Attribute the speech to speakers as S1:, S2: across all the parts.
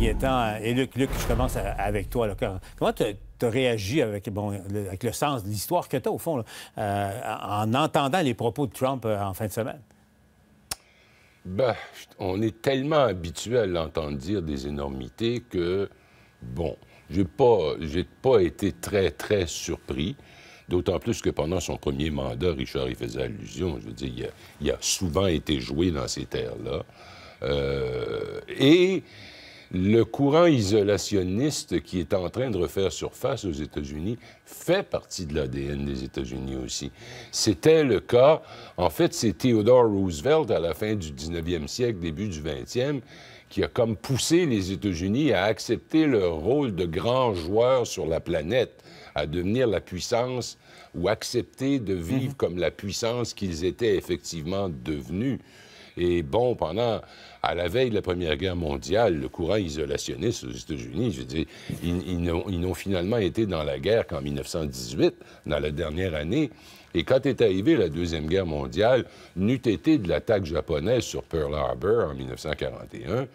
S1: Euh, et Luc, Luc, je commence avec toi. Comment tu as réagi avec, le, sens de l'histoire que tu as, au fond, euh, en entendant les propos de Trump euh, en fin de semaine?
S2: Bien, on est tellement habitué à l'entendre dire des énormités que, bon, j'ai pas, pas été très, très surpris. D'autant plus que pendant son premier mandat, Richard y faisait allusion. Je veux dire, il a, souvent été joué dans ces terres-là. et le courant isolationniste qui est en train de refaire surface aux États-Unis fait partie de l'ADN des États-Unis aussi. C'était le cas, en fait, c'est Theodore Roosevelt à la fin du 19e siècle, début du 20e, qui a comme poussé les États-Unis à accepter leur rôle de grand joueur sur la planète, à devenir la puissance ou accepter de vivre mhm. comme la puissance qu'ils étaient effectivement devenus. Et bon, pendant, à la veille de la Première Guerre mondiale, le courant isolationniste aux États-Unis, je veux dire, ils, ils n'ont finalement été dans la guerre qu'en 1918, dans la dernière année. Et quand est arrivée la Deuxième Guerre mondiale, n'eût été de l'attaque japonaise sur Pearl Harbor en 1941,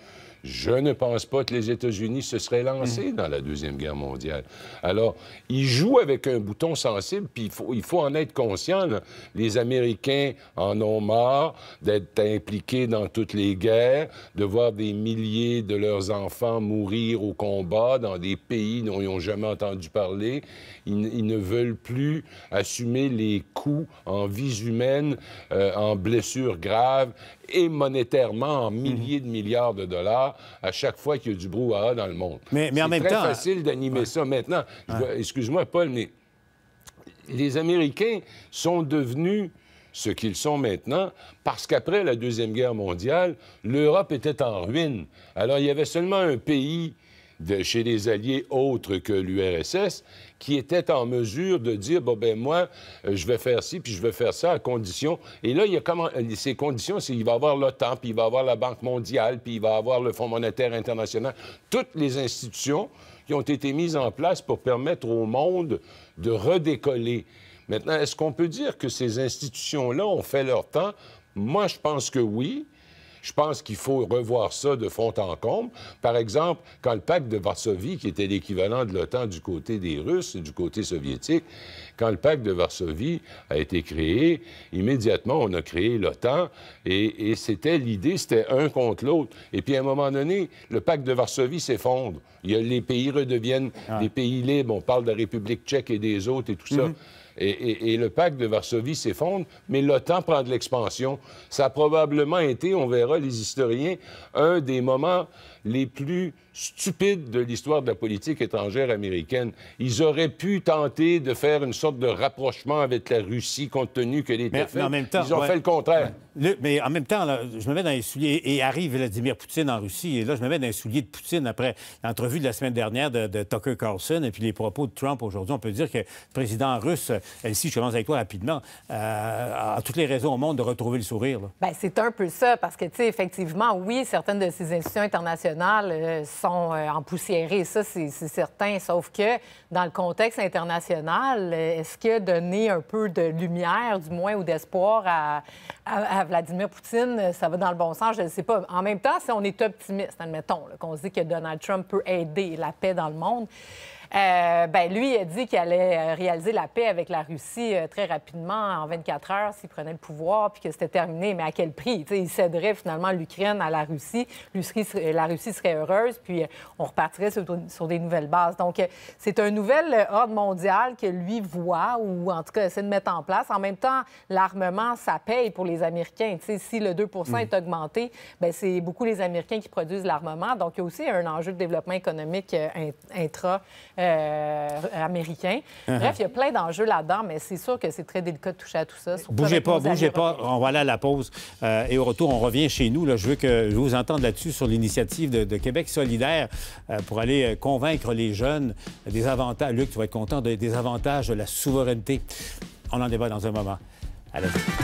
S2: je ne pense pas que les États-Unis se seraient lancés mm. dans la Deuxième Guerre mondiale. Alors, ils jouent avec un bouton sensible, puis il faut, en être conscient. Les Américains en ont marre d'être impliqués dans toutes les guerres, de voir des milliers de leurs enfants mourir au combat dans des pays dont ils n'ont jamais entendu parler. Ils, ne veulent plus assumer les coûts en vies humaines, euh, en blessures graves et monétairement en mm-hmm. milliers de milliards de dollars à chaque fois qu'il y a du brouhaha dans le monde. Mais, en même temps. C'est hein. facile d'animer ça maintenant. Excuse-moi, Paul, mais les Américains sont devenus ce qu'ils sont maintenant, parce qu'après la Deuxième Guerre mondiale, l'Europe était en ruine. Alors, il y avait seulement un pays de chez les alliés autres que l'URSS qui étaient en mesure de dire bon ben moi euh, je vais faire ci puis je vais faire ça à condition et là il y a comment euh, ces conditions c'est qu'il va avoir l'OTAN puis il va avoir la Banque mondiale puis il va avoir le Fonds monétaire international toutes les institutions qui ont été mises en place pour permettre au monde de redécoller. Maintenant, est-ce qu'on peut dire que ces institutions-là ont fait leur temps? Moi, je pense que oui. Je pense qu'il faut revoir ça de fond en comble. Par exemple, quand le pacte de Varsovie, qui était l'équivalent de l'OTAN du côté des Russes et du côté soviétique, quand le pacte de Varsovie a été créé, immédiatement, on a créé l'OTAN et, et c'était l'idée, c'était un contre l'autre. Et puis, à un moment donné, le pacte de Varsovie s'effondre. Les pays redeviennent ah. des pays libres. On parle de la République tchèque et des autres et tout ça. Mm-hmm. Et, le pacte de Varsovie s'effondre, mais l'OTAN prend de l'expansion. Ça a probablement été, on verra les historiens, un des moments les plus stupides de l'histoire de la politique étrangère américaine. Ils auraient pu tenter de faire une sorte de rapprochement avec la Russie, compte tenu que les mais, mais en même temps, ils ont fait le contraire.
S1: mais en même temps, je me mets dans les souliers et arrive Vladimir Poutine en Russie. Et là, je me mets dans les souliers de Poutine après l'entrevue de la semaine dernière de, de Tucker Carlson et puis les propos de Trump aujourd'hui. On peut dire que le président russe euh, si je commence avec toi rapidement, euh, à toutes les raisons au monde de retrouver le sourire.
S3: Ben, c'est un peu ça, parce que, tu sais, effectivement, oui, certaines de ces institutions internationales euh, sont en poussière ça, c'est certain, sauf que dans le contexte international, est-ce que donner un peu de lumière, du moins, ou d'espoir à, à, à, Vladimir Poutine, ça va dans le bon sens? Je ne sais pas. En même temps, si on est optimiste, admettons, qu'on se dit que Donald Trump peut aider la paix dans le monde, euh, ben, lui a dit qu'il allait euh, réaliser la paix avec la Russie euh, très rapidement, en 24 heures, s'il prenait le pouvoir, puis que c'était terminé. Mais à quel prix? il céderait finalement l'Ukraine à la Russie. La Russie serait heureuse, puis on repartirait sur, des nouvelles bases. Donc, c'est un nouvel ordre mondial que lui voit, ou en tout cas essaie de mettre en place. En même temps, l'armement, ça paye pour les Américains. si le 2 mm. est augmenté, ben, c'est beaucoup les Américains qui produisent l'armement. Donc, il y a aussi un enjeu de développement économique intra euh, américain. Uh-huh. Bref, il y a plein d'enjeux là-dedans, mais c'est sûr que c'est très délicat de toucher à tout ça. Bougez pas, bougez
S1: pas. On va aller à la pause. Euh, et au retour, on revient chez nous. Là. Je veux que je vous entende là-dessus sur l'initiative de, Québec solidaire euh, pour aller convaincre les jeunes des avantages. Luc, tu vas être content des avantages de la souveraineté. On en débat dans un moment. Allez. -y.